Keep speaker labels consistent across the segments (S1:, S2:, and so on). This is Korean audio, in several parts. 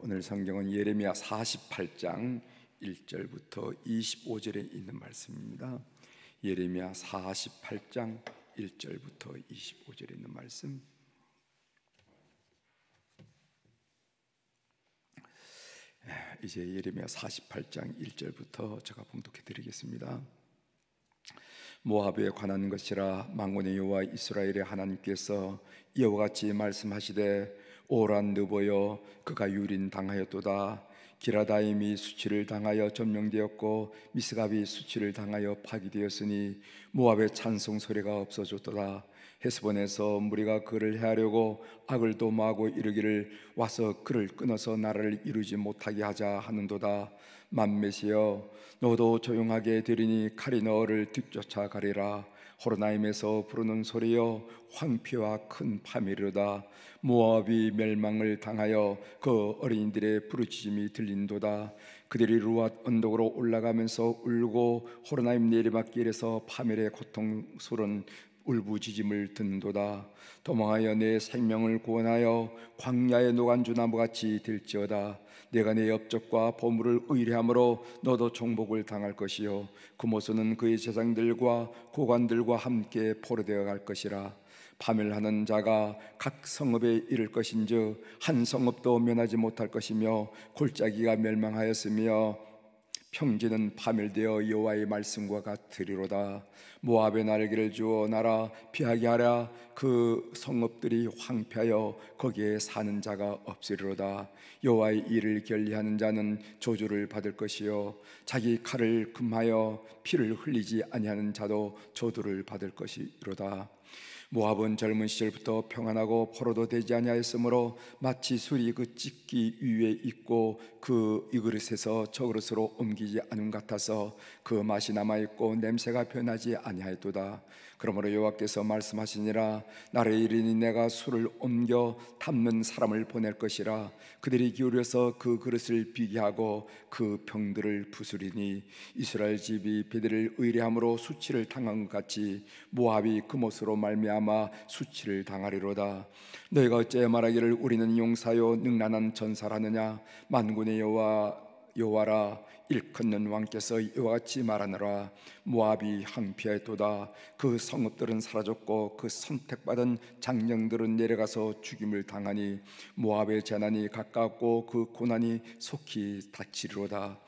S1: 오늘 성경은 예레미야 48장 1절부터 25절에 있는 말씀입니다. 예레미야 48장 1절부터 25절에 있는 말씀. 예, 이제 예레미야 48장 1절부터 제가 봉독해 드리겠습니다. 모압에 관한 것이라 망군의 여호와 이스라엘의 하나님께서 이와 같이 말씀하시되 오란 느보여 그가 유린 당하였도다 기라다임이 수치를 당하여 점령되었고 미스갑이 수치를 당하여 파기되었으니 모압의 찬송 소리가 없어졌도다 헤스본에서 무리가 그를 해하려고 악을 도모하고 이르기를 와서 그를 끊어서 나라를 이루지 못하게 하자 하는도다 만메시여 너도 조용하게 되리니 칼이 너를 뒤쫓아가리라 호르나임에서 부르는 소리여 황폐와 큰파멸이다 모압이 멸망을 당하여 그 어린이들의 부르짖음이 들린도다 그들이 루앗 언덕으로 올라가면서 울고 호르나임 내리막길에서 파멸의 고통 소른 울부짖음을 듣는도다 도망하여 내 생명을 구원하여 광야의 노간주 나무같이 될지어다 내가 내 업적과 보물을 의뢰함으로 너도 정복을 당할 것이요 그모스는 그의 재상들과 고관들과 함께 포로되어 갈 것이라 파멸하는 자가 각 성읍에 이를 것인즉 한 성읍도 면하지 못할 것이며 골짜기가 멸망하였으며 평지는 파멸되어 여호와의 말씀과 같으리로다 모압의 날개를 주어 나라 피하게 하라 그 성읍들이 황폐하여 거기에 사는 자가 없으리로다 여호와의 일을 결리하는 자는 저주를 받을 것이요 자기 칼을 금하여 피를 흘리지 아니하는 자도 저주를 받을 것이로다 모압은 젊은 시절부터 평안하고 포로도 되지 아니하였으므로 마치 술이 그 찢기 위에 있고 그 이 그릇에서 저 그릇으로 옮기지 않은 같아서 그 맛이 남아 있고 냄새가 변하지 아니하였도다. 그러므로 여호와께서 말씀하시니라 나를 이르니 내가 술을 옮겨 담는 사람을 보낼 것이라 그들이 기울여서 그 그릇을 비게 하고 그 병들을 부수리니 이스라엘 집이 베들을 의뢰함으로 수치를 당한 것 같이 모압이 그못으로 말미암아 수치를 당하리로다 너희가 어째 말하기를 우리는 용사요 능란한 전사라느냐 만군의 여호와 여호와라 일컫는 왕께서 이와 같이 말하노라 모압이 항피하도다그 성읍들은 사라졌고 그 선택받은 장령들은 내려가서 죽임을 당하니 모압의 재난이 가까고그 고난이 속히 닥치리로다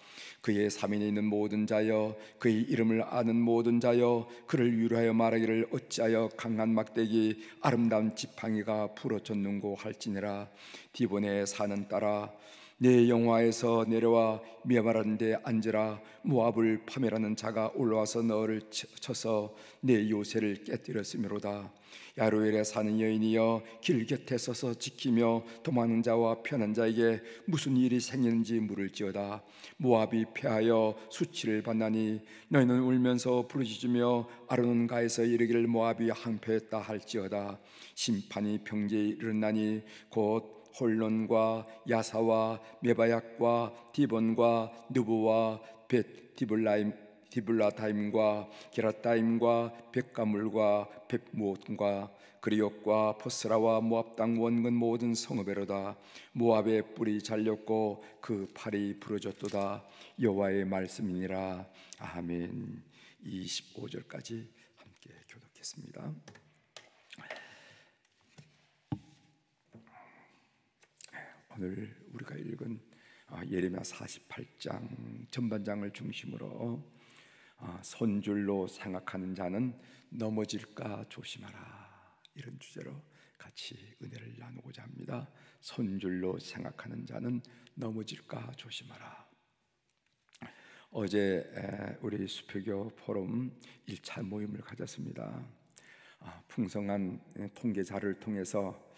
S1: 그의 사민에 있는 모든 자여 그의 이름을 아는 모든 자여 그를 유로하여 말하기를 어찌하여 강한 막대기 아름다운 지팡이가 부러졌는고 할지니라 디본에 사는 따라 내 영화에서 내려와 미아바라는 데 앉으라 모압을 파멸하는 자가 올라와서 너를 쳐서 내 요새를 깨뜨렸으므로다 야루엘에 사는 여인이여 길 곁에 서서 지키며 도망하 자와 편한 자에게 무슨 일이 생기는지 물을지어다 모압이 패하여 수치를 받나니 너희는 울면서 부르짖으며 아론가에서 이르기를 모압이 항패했다 할지어다 심판이 병제에 이르나니 곧 홀론과 야사와 메바약과 디본과 누부와 벳 디블라임 디블라타임과 게라타임과 백가물과 백무엇과 그리옥과 포스라와 모압 당 원근 모든 성읍에로다 모압의 뿔이 잘렸고 그 팔이 부러졌도다 여호와의 말씀이니라 아멘 25절까지 함께 교독했습니다. 오늘 우리가 읽은 아, 예레미야 48장 전반장을 중심으로 손줄로 아, 생각하는 자는 넘어질까 조심하라 이런 주제로 같이 은혜를 나누고자 합니다. 손줄로 생각하는 자는 넘어질까 조심하라. 어제 우리 수표교 포럼 1차 모임을 가졌습니다. 아, 풍성한 통계자를 통해서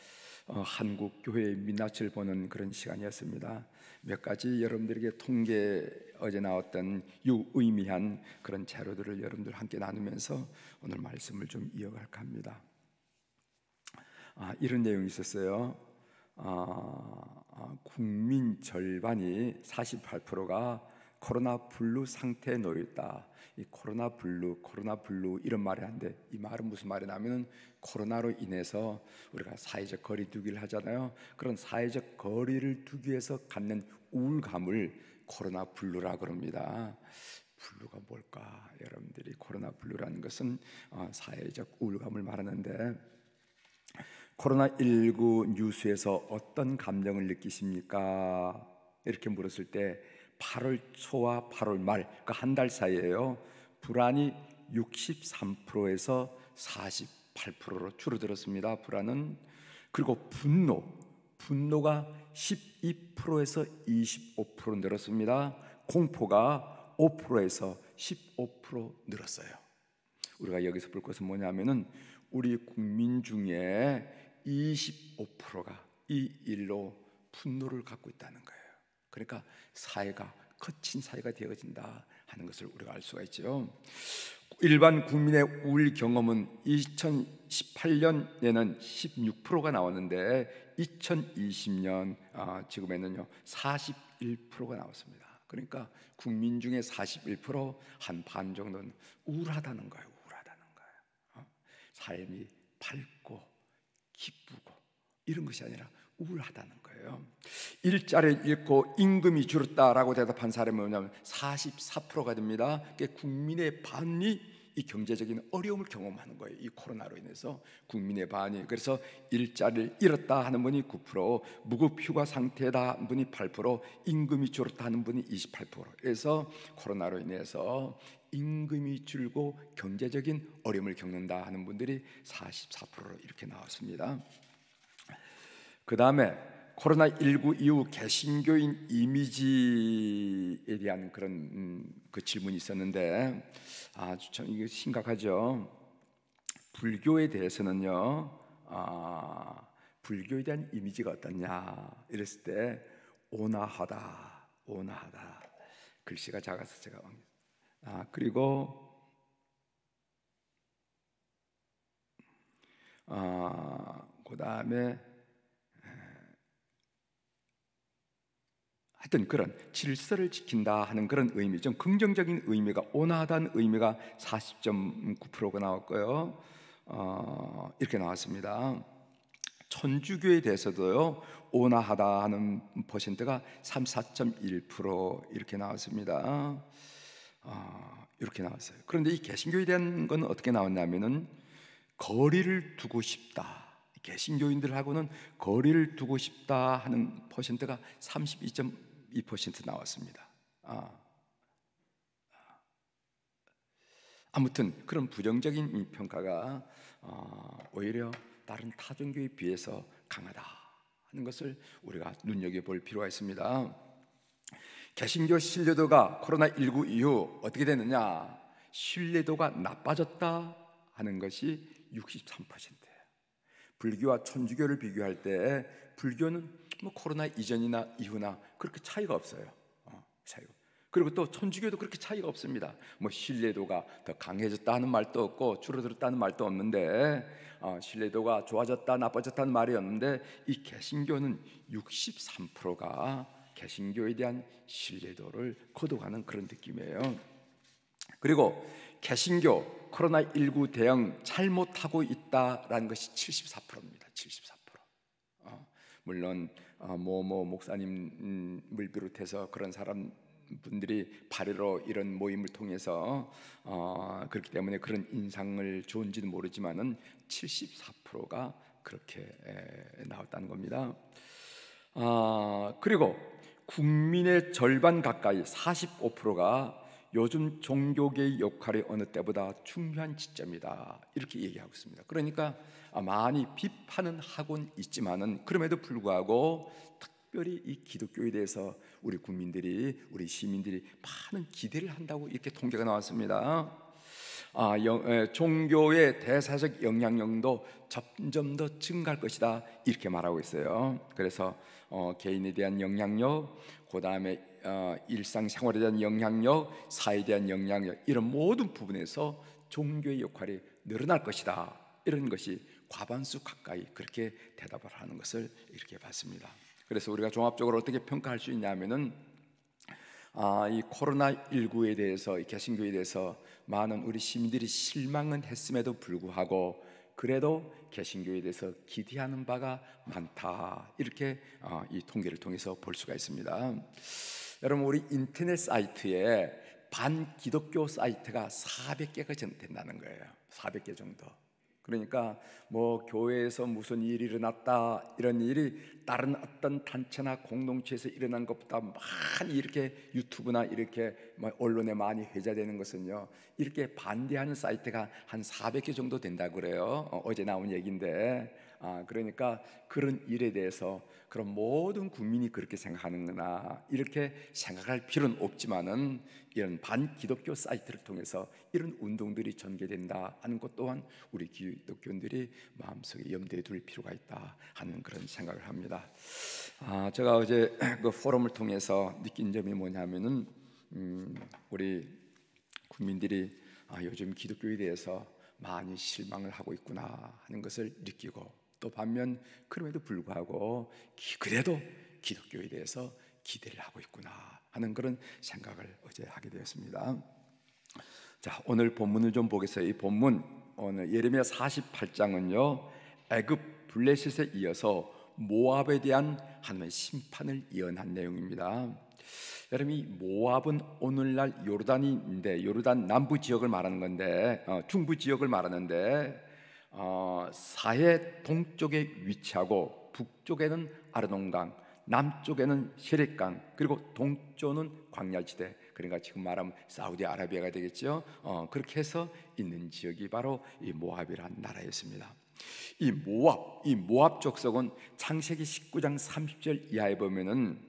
S1: 어, 한국 교회의 민낯을 보는 그런 시간이었습니다. 몇 가지 여러분들에게 통계 어제 나왔던 유의미한 그런 자료들을 여러분들 함께 나누면서 오늘 말씀을 좀 이어갈까 합니다. 아, 이런 내용이 있었어요. 아, 아 국민 절반이 48%가 코로나 블루 상태에 놓였다. 이 코로나 블루, 코로나 블루 이런 말이 한데 이 말은 무슨 말이냐면은 코로나로 인해서 우리가 사회적 거리두기를 하잖아요. 그런 사회적 거리를 두기 위해서 갖는 우울감을 코로나 블루라 그럽니다. 블루가 뭘까? 여러분들이 코로나 블루라는 것은 어, 사회적 우울감을 말하는데 코로나19 뉴스에서 어떤 감정을 느끼십니까? 이렇게 물었을 때 8월 초와 8월 말, 그 한달 그러니까 사이에요. 불안이 63%에서 48%로 줄어들었습니다. 불안은 그리고 분노, 분노가 12%에서 25% 늘었습니다. 공포가 5%에서 15% 늘었어요. 우리가 여기서 볼 것은 뭐냐면은 우리 국민 중에 25%가 이 일로 분노를 갖고 있다는 거예요. 그러니까 사회가 거친 사회가 되어진다 하는 것을 우리가 알 수가 있죠. 일반 국민의 우울 경험은 2018년에는 16%가 나왔는데 2020년 아, 지금에는요 41%가 나왔습니다. 그러니까 국민 중에 41%한 반 정도는 우울하다는 거예요. 우울하다는 거예요. 어? 삶이 밝고 기쁘고 이런 것이 아니라 우울하다는 거예요. 일자를 잃고 임금이 줄었다라고 대답한 사람이 뭐냐면 44%가 됩니다. 국민의 반이 이 경제적인 어려움을 경험하는 거예요. 이 코로나로 인해서 국민의 반이 그래서 일자를 잃었다 하는 분이 9%, 무급 휴가 상태다 하는 분이 8%, 임금이 줄었다 하는 분이 28%. 그래서 코로나로 인해서 임금이 줄고 경제적인 어려움을 겪는다 하는 분들이 4 4 이렇게 나왔습니다. 그 다음에 코로나 19 이후 개신교인 이미지에 대한 그런 음, 그 질문이 있었는데 아주 참 이게 심각하죠. 불교에 대해서는요, 아, 불교에 대한 이미지가 어떻냐 이랬을 때 온화하다, 온화하다. 글씨가 작아서 제가 아 그리고 아 그다음에 하여튼 그런 질서를 지킨다 하는 그런 의미, 좀 긍정적인 의미가 온화하다는 의미가 40.9%가 나왔고요. 어, 이렇게 나왔습니다. 천주교에 대해서도요 온화하다 하는 퍼센트가 34.1% 이렇게 나왔습니다. 어, 이렇게 나왔어요. 그런데 이 개신교에 대한 건 어떻게 나왔냐면은 거리를 두고 싶다. 개신교인들하고는 거리를 두고 싶다 하는 퍼센트가 2% 나왔습니다. 아. 아. 아무튼 그런 부정적인 평가가 어, 오히려 다른 타 종교에 비해서 강하다 하는 것을 우리가 눈여겨 볼 필요가 있습니다. 개신교 신뢰도가 코로나 19 이후 어떻게 됐느냐? 신뢰도가 나빠졌다 하는 것이 63%예요. 불교와 천주교를 비교할 때 불교는 뭐 코로나 이전이나 이후나 그렇게 차이가 없어요. 어, 차이 그리고 또 천주교도 그렇게 차이가 없습니다. 뭐 신뢰도가 더 강해졌다 는 말도 없고 줄어들었다는 말도 없는데 어, 신뢰도가 좋아졌다 나빠졌다는 말이 없는데 이 개신교는 63%가 개신교에 대한 신뢰도를 거둬가는 그런 느낌이에요. 그리고 개신교 코로나 19 대응 잘못하고 있다라는 것이 74%입니다. 74%. 어, 물론 뭐뭐 어, 뭐 목사님을 비롯해서 그런 사람 분들이 발의로 이런 모임을 통해서 어, 그렇기 때문에 그런 인상을 좋은지는 모르지만은 74%가 그렇게 에, 나왔다는 겁니다. 아, 그리고 국민의 절반 가까이 45%가 요즘 종교계의 역할이 어느 때보다 중요한 지점이다 이렇게 얘기하고 있습니다. 그러니까 많이 비판은 하곤 있지만은 그럼에도 불구하고 특별히 이 기독교에 대해서 우리 국민들이 우리 시민들이 많은 기대를 한다고 이렇게 통계가 나왔습니다. 아, 영, 에, 종교의 대사적 영향력도 점점 더 증가할 것이다 이렇게 말하고 있어요. 그래서 어, 개인에 대한 영향력, 그 다음에 어, 일상생활에 대한 영향력, 사회에 대한 영향력 이런 모든 부분에서 종교의 역할이 늘어날 것이다. 이런 것이 과반수 가까이 그렇게 대답을 하는 것을 이렇게 봤습니다. 그래서 우리가 종합적으로 어떻게 평가할 수 있냐면은 아, 코로나 19에 대해서 이 개신교에 대해서 많은 우리 시민들이 실망은 했음에도 불구하고 그래도 개신교에 대해서 기대하는 바가 많다 이렇게 어, 이 통계를 통해서 볼 수가 있습니다. 여러분 우리 인터넷 사이트에 반기독교 사이트가 400개가 된다는 거예요. 400개 정도. 그러니까 뭐 교회에서 무슨 일이 일어났다 이런 일이 다른 어떤 단체나 공동체에서 일어난 것보다 많이 이렇게 유튜브나 이렇게 뭐 언론에 많이 회자되는 것은요 이렇게 반대하는 사이트가 한 400개 정도 된다 그래요 어, 어제 나온 얘긴데 아, 그러니까 그런 일에 대해서 그런 모든 국민이 그렇게 생각하는구나 이렇게 생각할 필요는 없지만은 이런 반기독교 사이트를 통해서 이런 운동들이 전개된다 하는 것 또한 우리 기독교인들이 마음속에 염두에 둘 필요가 있다 하는 그런 생각을 합니다. 아, 제가 어제 그 포럼을 통해서 느낀 점이 뭐냐면은 음, 우리 국민들이 아, 요즘 기독교에 대해서 많이 실망을 하고 있구나 하는 것을 느끼고 또 반면 그럼에도 불구하고 그래도 기독교에 대해서 기대를 하고 있구나 하는 그런 생각을 어제 하게 되었습니다. 자, 오늘 본문을 좀 보겠어요. 이 본문 오늘 예레미야 48장은요. 애굽 블레셋에 이어서 모압에 대한 하나님의 심판을 예언한 내용입니다. 여러분 이 모압은 오늘날 요르단인데 요르단 남부 지역을 말하는 건데 어, 중부 지역을 말하는데 어, 사해 동쪽에 위치하고 북쪽에는 아르논강, 남쪽에는 시릭강 그리고 동쪽은 광야지대. 그러니까 지금 말하면 사우디아라비아가 되겠죠. 어, 그렇게 해서 있는 지역이 바로 이 모압이라는 나라였습니다. 이 모압, 이 모압 족속은 창세기 19장 30절 이하에 보면은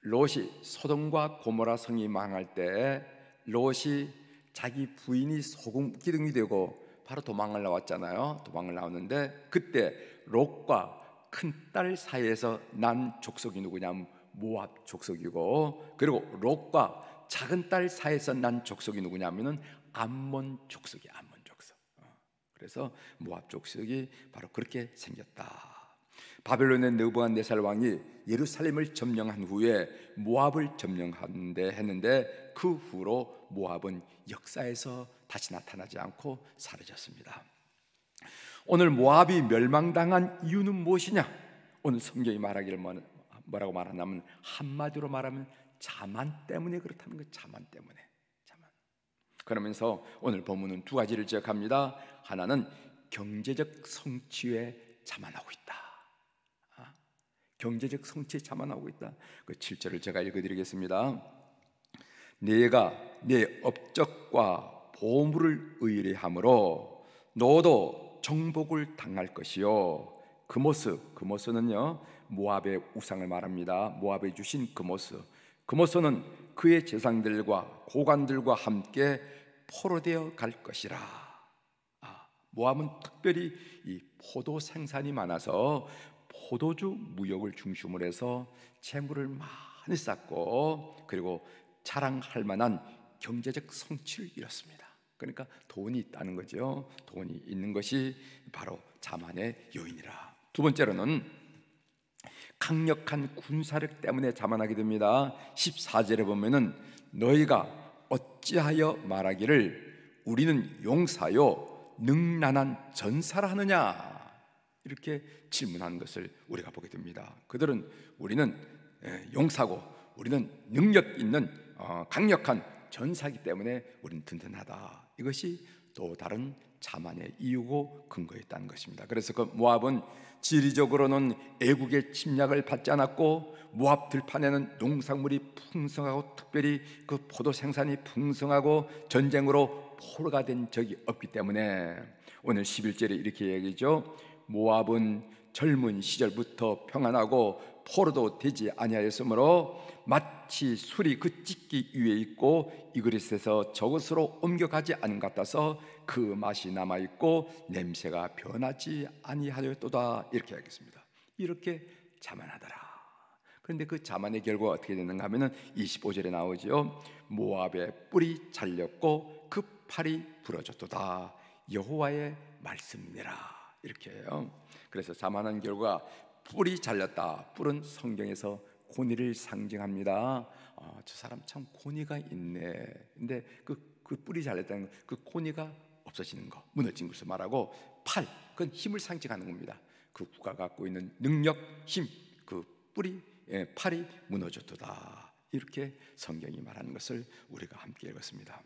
S1: 롯이 소돔과 고모라 성이 망할 때 롯이 자기 부인이 소금 기둥이 되고 바로 도망을 나왔잖아요. 도망을 나왔는데 그때 롯과 큰 딸 사이에서 난 족속이 누구냐면 모압 족속이고 그리고 롯과 작은 딸 사이에서 난 족속이 누구냐면은 암몬 족속이 암몬 족속. 어. 그래서 모압 족속이 바로 그렇게 생겼다. 바벨론의 느부갓네살 왕이 예루살렘을 점령한 후에 모압을 점령하데 했는데 그 후로 모압은 역사에서 다시 나타나지 않고 사라졌습니다. 오늘 모압이 멸망당한 이유는 무엇이냐? 오늘 성경이 말하기를 뭐, 뭐라고 말하냐면 한마디로 말하면 자만 때문에 그렇다는 거 자만 때문에. 자만. 그러면서 오늘 본문은 두 가지를 지적합니다. 하나는 경제적 성취에 자만하고 있다. 아, 경제적 성취에 자만하고 있다. 그 7절을 제가 읽어드리겠습니다. 내가 내 업적과 보물을 의뢰함으로 너도 정복을 당할 것이요 그모스 그모스는요 모압의 우상을 말합니다 모압의 주신 그모스 그모스는 그의 재상들과 고관들과 함께 포로되어 갈 것이라 아, 모압은 특별히 이 포도 생산이 많아서 포도주 무역을 중심으로 해서 재물을 많이 쌓고 그리고 자랑할 만한 경제적 성취를 이뤘습니다. 그러니까 돈이 있다는 거죠. 돈이 있는 것이 바로 자만의 요인이라. 두 번째로는 강력한 군사력 때문에 자만하게 됩니다. 14절에 보면은 너희가 어찌하여 말하기를 우리는 용사요 능란한 전사라 하느냐 이렇게 질문하는 것을 우리가 보게 됩니다. 그들은 우리는 예, 용사고 우리는 능력 있는 어, 강력한 전사기 때문에 우리는 든든하다 이것이 또 다른 자만의 이유고 근거였다는 것입니다. 그래서 그 모압은 지리적으로는 애국의 침략을 받지 않았고 모압 들판에는 농산물이 풍성하고 특별히 그 포도 생산이 풍성하고 전쟁으로 포로가 된 적이 없기 때문에 오늘 11절에 이렇게 얘기죠. 모압은 젊은 시절부터 평안하고 포로도 되지 아니하였으므로 마치 술이 그 찢기 위에 있고 이그릇에서 저것으로 옮겨가지 않은 것 같아서 그 맛이 남아 있고 냄새가 변하지 아니하였도다 이렇게 하겠습니다. 이렇게 자만하더라. 그런데 그 자만의 결과 어떻게 되는가 하면은 25절에 나오지요. 모압의 뿔이 잘렸고 그 팔이 부러졌도다. 여호와의 말씀이라 이렇게 해요. 그래서 자만한 결과 뿔이 잘렸다. 뿔은 성경에서 권니를 상징합니다. 아, 저 사람 참 권위가 있네. 근데 그, 그 뿔이 잘렸다는 건그 권위가 없어지는 거, 무너진 것을 말하고 팔, 그건 힘을 상징하는 겁니다. 그 구가 갖고 있는 능력, 힘, 그 뿔이, 예, 팔이 무너졌다 이렇게 성경이 말하는 것을 우리가 함께 읽었습니다.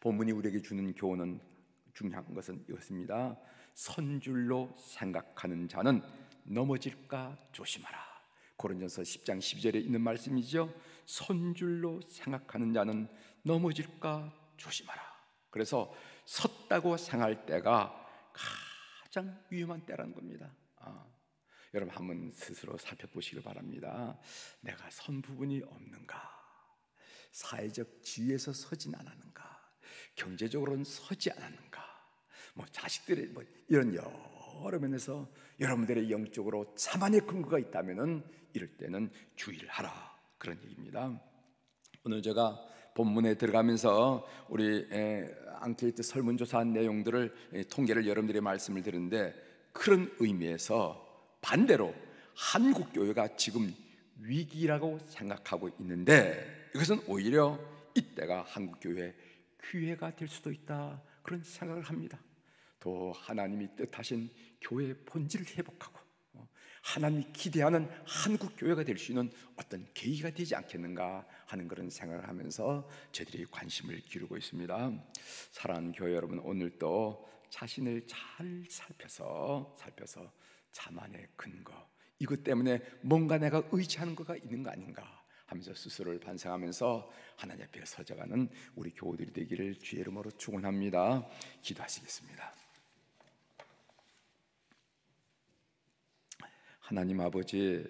S1: 본문이 우리에게 주는 교훈은 중요한 것은 이것입니다. 선줄로 생각하는 자는 넘어질까 조심하라. 고린전서 10장 12절에 있는 말씀이죠. 선줄로 생각하는 자는 넘어질까 조심하라. 그래서 섰다고 생할 때가 가장 위험한 때라는 겁니다. 아, 여러분 한번 스스로 살펴보시길 바랍니다. 내가 선 부분이 없는가? 사회적 지위에서 서진 않았는가? 경제적으로는 서지 않았는가? 뭐 자식들의 뭐 이런 여러 여러 면에서 여러분들의 영적으로 자만의 근거가 있다면은 이럴 때는 주의를 하라 그런 얘기입니다. 오늘 제가 본문에 들어가면서 우리 앙케이트 설문조사한 내용들을 통계를 여러분들의 말씀을 드는데 그런 의미에서 반대로 한국 교회가 지금 위기라고 생각하고 있는데 이것은 오히려 이때가 한국 교회 기회가 될 수도 있다 그런 생각을 합니다. 또 하나님이 뜻하신 교회의 본질을 회복하고 어, 하나님이 기대하는 한국 교회가 될 수 있는 어떤 계기가 되지 않겠는가 하는 그런 생각을 하면서 저희들이 관심을 기르고 있습니다. 사랑하는 교회 여러분 오늘도 자신을 잘 살펴서 살펴서 자만의 근거 이것 때문에 뭔가 내가 의지하는 거가 있는 거 아닌가 하면서 스스로를 반성하면서 하나님 앞에 서져가는 우리 교우들이 되기를 주의 이름으로 축원합니다. 기도하시겠습니다. 하나님 아버지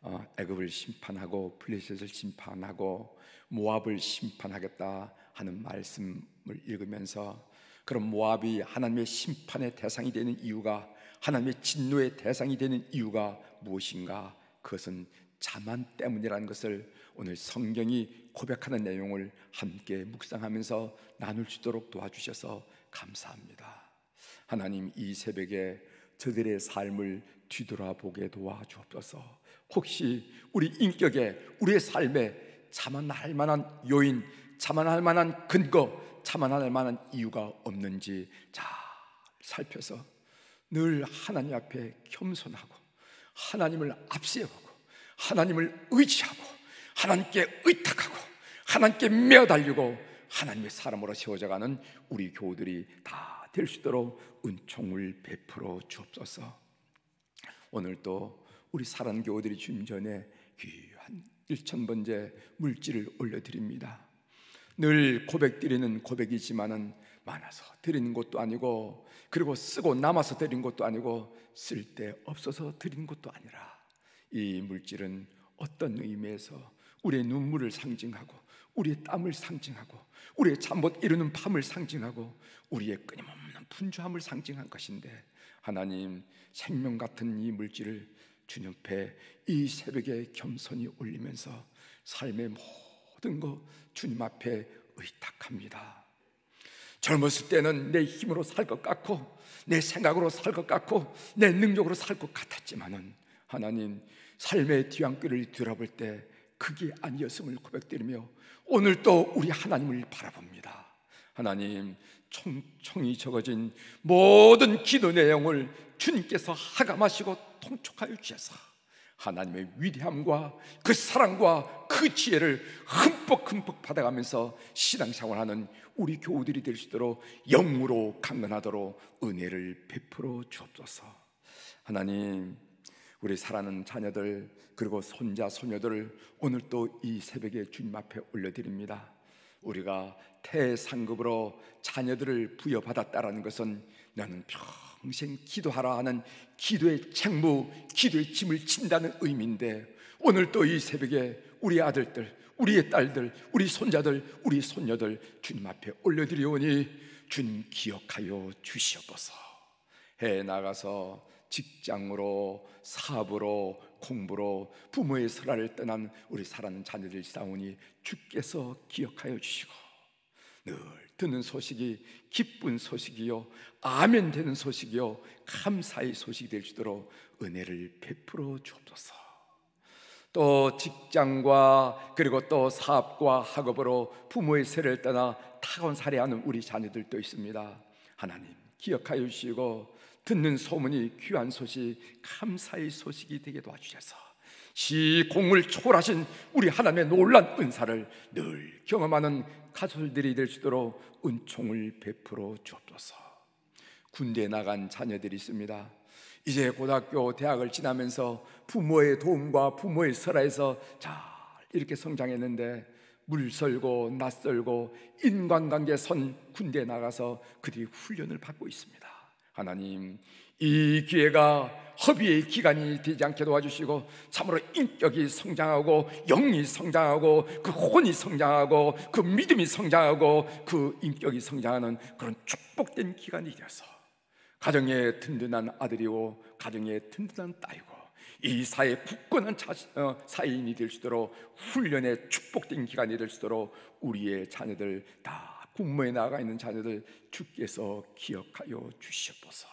S1: 어, 애굽을 심판하고 블레셋을 심판하고 모압을 심판하겠다 하는 말씀을 읽으면서 그럼 모압이 하나님의 심판의 대상이 되는 이유가 하나님의 진노의 대상이 되는 이유가 무엇인가? 그것은 자만 때문이라는 것을 오늘 성경이 고백하는 내용을 함께 묵상하면서 나눌 수 있도록 도와주셔서 감사합니다. 하나님 이 새벽에 저들의 삶을 뒤돌아보게 도와주옵소서. 혹시 우리 인격에 우리의 삶에 자만할 만한 요인, 자만할 만한 근거, 자만할 만한 이유가 없는지 잘 살펴서 늘 하나님 앞에 겸손하고 하나님을 앞세우고 하나님을 의지하고 하나님께 의탁하고 하나님께 매달리고 하나님의 사람으로 세워져가는 우리 교우들이 다 될수 있도록 은총을 베풀어 주옵소서. 오늘도 우리 사랑 교우들이 주님 전에 귀한 1천 번째 물질을 올려드립니다. 늘 고백드리는 고백이지만은 많아서 드리는 것도 아니고 그리고 쓰고 남아서 드린 것도 아니고 쓸데 없어서 드린 것도 아니라 이 물질은 어떤 의미에서 우리의 눈물을 상징하고 우리의 땀을 상징하고 우리의 잠 못 이루는 밤을 상징하고 우리의 끊임없는 분주함을 상징한 것인데 하나님 생명 같은 이 물질을 주님 앞에 이 새벽에 겸손히 올리면서 삶의 모든 것 주님 앞에 의탁합니다. 젊었을 때는 내 힘으로 살 것 같고 내 생각으로 살 것 같고 내 능력으로 살 것 같았지만은 하나님 삶의 뒤안길을 돌아볼 때 그게 아니었음을 고백드리며 오늘도 우리 하나님을 바라봅니다. 하나님 총총히 적어진 모든 기도 내용을 주님께서 하감하시고 통촉하여 주셔서 하나님의 위대함과 그 사랑과 그 지혜를 흠뻑흠뻑 받아가면서 신앙생활하는 우리 교우들이 될 수 있도록 영으로 강건하도록 은혜를 베풀어 주옵소서. 하나님, 우리 사랑하는 자녀들 그리고 손자 소녀들을 오늘 또 이 새벽에 주님 앞에 올려드립니다. 우리가 태상급으로 자녀들을 부여받았다라는 것은 나는 평생 기도하라 하는 기도의 책무, 기도의 짐을 친다는 의미인데 오늘 또 이 새벽에 우리 아들들, 우리의 딸들, 우리 손자들, 우리 손녀들 주님 앞에 올려드리오니 주님 기억하여 주시옵소서. 해 나가서 직장으로 사업으로 공부로 부모의 설화를 떠난 우리 사랑하는 자녀들 싸우니 주께서 기억하여 주시고 늘 듣는 소식이 기쁜 소식이요 아멘 되는 소식이요 감사의 소식이 될 수있도록 은혜를 베풀어 주옵소서. 또 직장과 그리고 또 사업과 학업으로 부모의 세를 례 떠나 타원 살해하는 우리 자녀들도 있습니다. 하나님 기억하여 주시고 듣는 소문이 귀한 소식, 감사의 소식이 되게 도와주셔서 시공을 초월하신 우리 하나님의 놀란 은사를 늘 경험하는 가수들이될 수 있도록 은총을 베풀어 주옵소서. 군대에 나간 자녀들이 있습니다. 이제 고등학교, 대학을 지나면서 부모의 도움과 부모의 설화에서 잘 이렇게 성장했는데 물설고 낯설고 인간관계 선 군대에 나가서 그들이 훈련을 받고 있습니다. 하나님 이 기회가 허비의 기간이 되지 않게 도와주시고 참으로 인격이 성장하고 영이 성장하고 그 혼이 성장하고 그 믿음이 성장하고 그 인격이 성장하는 그런 축복된 기간이 되어서 가정의 든든한 아들이고 가정의 든든한 딸이고 이 사회의 굳건한 어, 사인이 될 수 있도록 훈련의 축복된 기간이 될 수 있도록 우리의 자녀들 다 군무에 나가 있는 자녀들 주께서 기억하여 주시옵소서.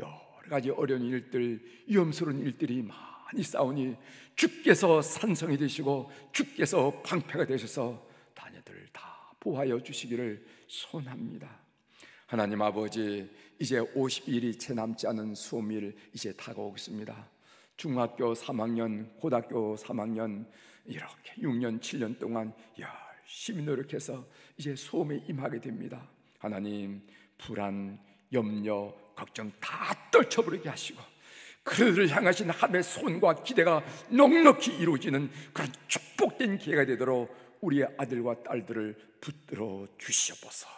S1: 여러 가지 어려운 일들, 위험스러운 일들이 많이 싸우니 주께서 산성이 되시고 주께서 방패가 되셔서 자녀들 다 보하여 주시기를 손합니다. 하나님 아버지, 이제 50일이 채 남지 않은 수험일 이제 다가오고 있습니다. 중학교 3학년, 고등학교 3학년 이렇게 6년, 7년 동안 열 열심히 노력해서 이제 소음에 임하게 됩니다. 하나님 불안, 염려, 걱정 다 떨쳐버리게 하시고 그들을 향하신 하나님의 손과 기대가 넉넉히 이루어지는 그런 축복된 기회가 되도록 우리의 아들과 딸들을 붙들어 주시옵소서.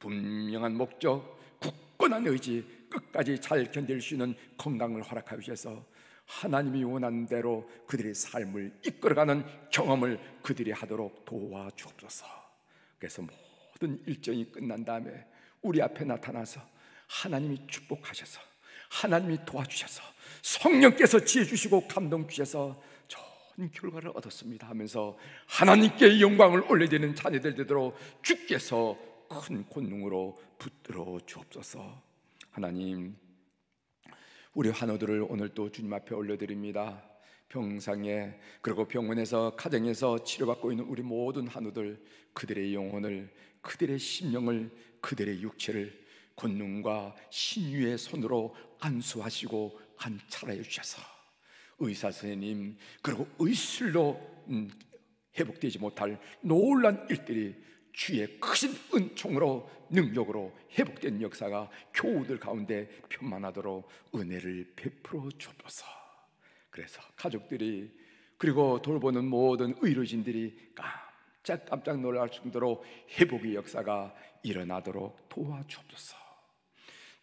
S1: 분명한 목적, 굳건한 의지, 끝까지 잘 견딜 수 있는 건강을 허락하여 주셔서 하나님이 원한 대로 그들의 삶을 이끌어가는 경험을 그들이 하도록 도와주옵소서. 그래서 모든 일정이 끝난 다음에 우리 앞에 나타나서 하나님이 축복하셔서 하나님이 도와주셔서 성령께서 지혜 주시고 감동 주셔서 좋은 결과를 얻었습니다 하면서 하나님께 영광을 올려드리는 자녀들 되도록 주께서 큰 권능으로 붙들어 주옵소서 하나님 우리 환우들을 오늘 또 주님 앞에 올려드립니다. 병상에 그리고 병원에서 가정에서 치료받고 있는 우리 모든 한우들 그들의 영혼을 그들의 심령을 그들의 육체를 권능과 신유의 손으로 안수하시고 관찰하 주셔서 의사 선생님 그리고 의술로 음, 회복되지 못할 놀란 일들이 주의 크신 은총으로 능력으로 회복된 역사가 교우들 가운데 편만하도록 은혜를 베풀어 주옵소서. 그래서 가족들이 그리고 돌보는 모든 의료진들이 깜짝깜짝 놀랄 정도로 회복의 역사가 일어나도록 도와주옵소서.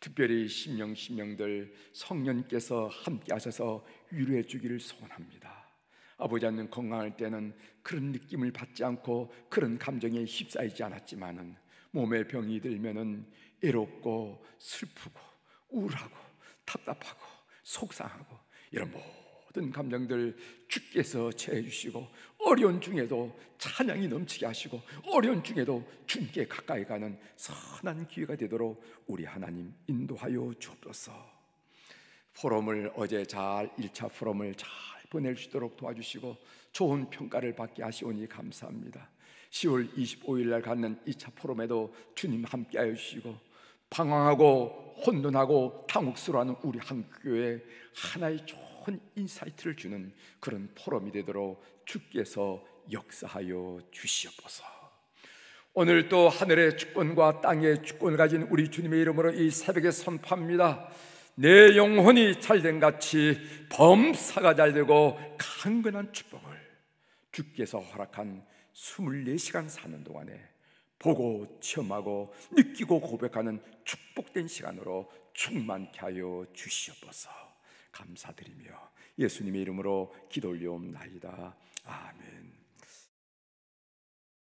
S1: 특별히 심령 심령들 성령께서 함께 하셔서 위로해 주기를 소원합니다. 아버지 않는 건강할 때는 그런 느낌을 받지 않고 그런 감정에 휩싸이지 않았지만은 몸에 병이 들면은 외롭고 슬프고 우울하고 답답하고 속상하고 이런 모든 감정들 주께서 제해 주시고 어려운 중에도 찬양이 넘치게 하시고 어려운 중에도 주님께 가까이 가는 선한 기회가 되도록 우리 하나님 인도하여 주옵소서. 포럼을 어제 잘 1차 포럼을 잘 보낼 수 있도록 도와주시고 좋은 평가를 받게 하시오니 감사합니다. 10월 25일 날 갖는 2차 포럼에도 주님 함께하여 주시고 방황하고 혼돈하고 당혹스러워하는 우리 한국교회 하나의 좋은 인사이트를 주는 그런 포럼이 되도록 주께서 역사하여 주시옵소서. 오늘 또 하늘의 주권과 땅의 주권을 가진 우리 주님의 이름으로 이 새벽에 선포합니다. 내 영혼이 잘된 같이 범사가 잘되고 강건한 축복을 주께서 허락한 24시간 사는 동안에 보고 체험하고 느끼고 고백하는 축복된 시간으로 충만케 하여 주시옵소서 감사드리며 예수님의 이름으로 기도 올려옵나이다 아멘